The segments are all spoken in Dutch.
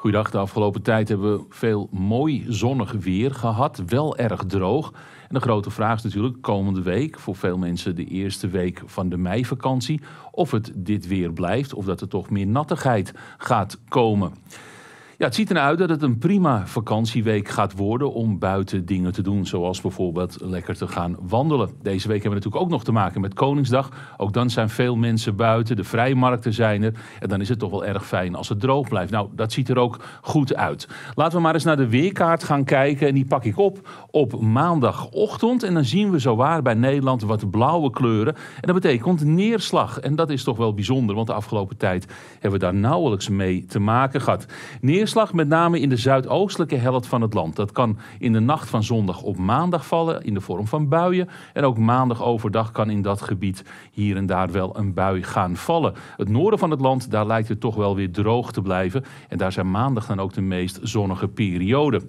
Goeiedag, de afgelopen tijd hebben we veel mooi zonnig weer gehad, wel erg droog. En de grote vraag is natuurlijk komende week, voor veel mensen de eerste week van de meivakantie, of het dit weer blijft of dat er toch meer nattigheid gaat komen. Ja, het ziet eruit dat het een prima vakantieweek gaat worden om buiten dingen te doen. Zoals bijvoorbeeld lekker te gaan wandelen. Deze week hebben we natuurlijk ook nog te maken met Koningsdag. Ook dan zijn veel mensen buiten. De vrijmarkten zijn er. En dan is het toch wel erg fijn als het droog blijft. Nou, dat ziet er ook goed uit. Laten we maar eens naar de weerkaart gaan kijken. En die pak ik op op maandagochtend. En dan zien we zowaar bij Nederland wat blauwe kleuren. En dat betekent neerslag. En dat is toch wel bijzonder, want de afgelopen tijd hebben we daar nauwelijks mee te maken gehad. Neerslag neerslag met name in de zuidoostelijke helft van het land. Dat kan in de nacht van zondag op maandag vallen in de vorm van buien. En ook maandag overdag kan in dat gebied hier en daar wel een bui gaan vallen. Het noorden van het land, daar lijkt het toch wel weer droog te blijven. En daar zijn maandag dan ook de meest zonnige perioden.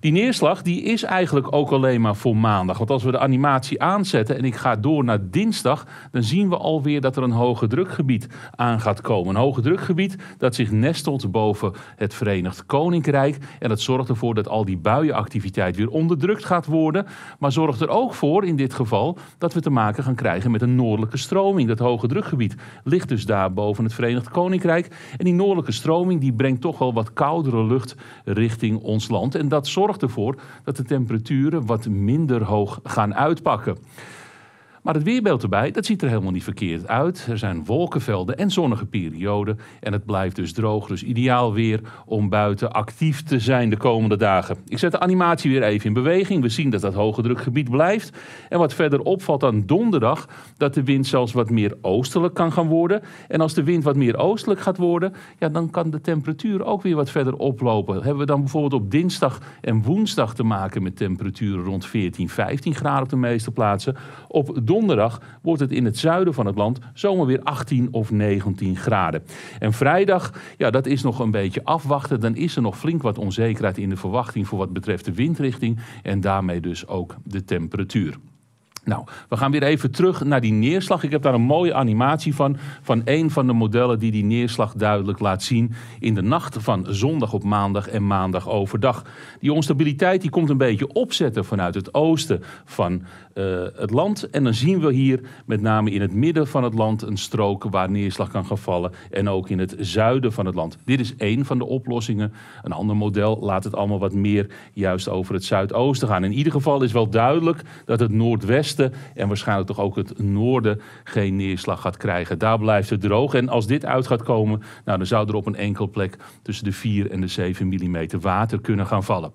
Die neerslag die is eigenlijk ook alleen maar voor maandag. Want als we de animatie aanzetten en ik ga door naar dinsdag, dan zien we alweer dat er een hoge drukgebied aan gaat komen. Een hoge drukgebied dat zich nestelt boven het Verenigd Koninkrijk. En dat zorgt ervoor dat al die buienactiviteit weer onderdrukt gaat worden. Maar zorgt er ook voor, in dit geval, dat we te maken gaan krijgen met een noordelijke stroming. Dat hoge drukgebied ligt dus daar boven het Verenigd Koninkrijk. En die noordelijke stroming die brengt toch wel wat koudere lucht richting ons land. En dat zorgt zorgt ervoor dat de temperaturen wat minder hoog gaan uitpakken. Maar het weerbeeld erbij, dat ziet er helemaal niet verkeerd uit. Er zijn wolkenvelden en zonnige perioden. En het blijft dus droog. Dus ideaal weer om buiten actief te zijn de komende dagen. Ik zet de animatie weer even in beweging. We zien dat dat hoge drukgebied blijft. En wat verder opvalt aan donderdag, dat de wind zelfs wat meer oostelijk kan gaan worden. En als de wind wat meer oostelijk gaat worden, ja, dan kan de temperatuur ook weer wat verder oplopen. Hebben we dan bijvoorbeeld op dinsdag en woensdag te maken met temperaturen rond 14, 15 graden op de meeste plaatsen. Op donderdag donderdag wordt het in het zuiden van het land zomaar weer 18 of 19 graden. En vrijdag, ja, dat is nog een beetje afwachten. Dan is er nog flink wat onzekerheid in de verwachting voor wat betreft de windrichting en daarmee dus ook de temperatuur. Nou, we gaan weer even terug naar die neerslag. Ik heb daar een mooie animatie van, van een van de modellen die die neerslag duidelijk laat zien in de nacht van zondag op maandag en maandag overdag. Die onstabiliteit die komt een beetje opzetten vanuit het oosten van eh, het land. En dan zien we hier met name in het midden van het land een strook waar neerslag kan gaan vallen en ook in het zuiden van het land. Dit is één van de oplossingen. Een ander model laat het allemaal wat meer juist over het zuidoosten gaan. In ieder geval is wel duidelijk dat het noordwesten en waarschijnlijk toch ook het noorden geen neerslag gaat krijgen. Daar blijft het droog. En als dit uit gaat komen, nou, dan zou er op een enkel plek tussen de 4 en de 7 mm water kunnen gaan vallen.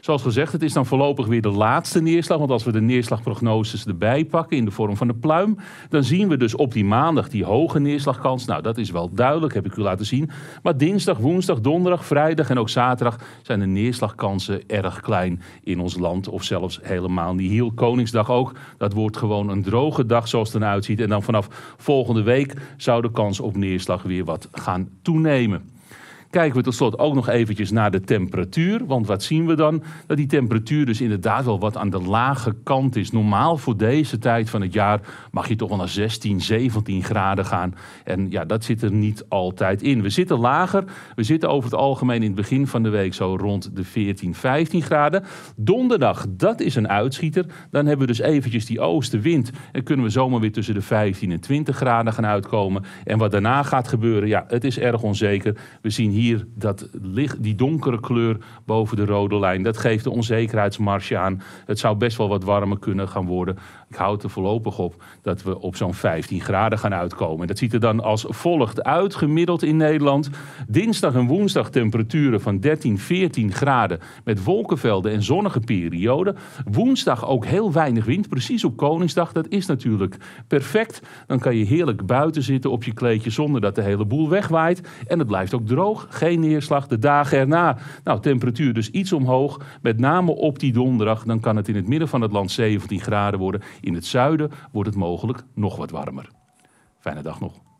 Zoals gezegd, het is dan voorlopig weer de laatste neerslag. Want als we de neerslagprognoses erbij pakken in de vorm van de pluim, dan zien we dus op die maandag die hoge neerslagkans. Nou, dat is wel duidelijk, heb ik u laten zien. Maar dinsdag, woensdag, donderdag, vrijdag en ook zaterdag zijn de neerslagkansen erg klein in ons land. Of zelfs helemaal niet. Heel Koningsdag ook. Dat wordt gewoon een droge dag zoals het eruit ziet. En dan vanaf volgende week zou de kans op neerslag weer wat gaan toenemen. Kijken we tot slot ook nog eventjes naar de temperatuur. Want wat zien we dan? Dat die temperatuur dus inderdaad wel wat aan de lage kant is. Normaal voor deze tijd van het jaar mag je toch wel naar 16, 17 graden gaan. En ja, dat zit er niet altijd in. We zitten lager. We zitten over het algemeen in het begin van de week zo rond de 14, 15 graden. Donderdag, dat is een uitschieter. Dan hebben we dus eventjes die oostenwind. En kunnen we zomaar weer tussen de 15 en 20 graden gaan uitkomen. En wat daarna gaat gebeuren, ja, het is erg onzeker. We zien hier hier dat licht, die donkere kleur boven de rode lijn. Dat geeft de onzekerheidsmarge aan. Het zou best wel wat warmer kunnen gaan worden. Ik houd er voorlopig op dat we op zo'n 15 graden gaan uitkomen. Dat ziet er dan als volgt uit, gemiddeld in Nederland. Dinsdag en woensdag temperaturen van 13, 14 graden met wolkenvelden en zonnige perioden. Woensdag ook heel weinig wind, precies op Koningsdag. Dat is natuurlijk perfect. Dan kan je heerlijk buiten zitten op je kleedje zonder dat de hele boel wegwaait. En het blijft ook droog, geen neerslag de dagen erna. Nou, temperatuur dus iets omhoog, met name op die donderdag. Dan kan het in het midden van het land 17 graden worden. In het zuiden wordt het mogelijk nog wat warmer. Fijne dag nog.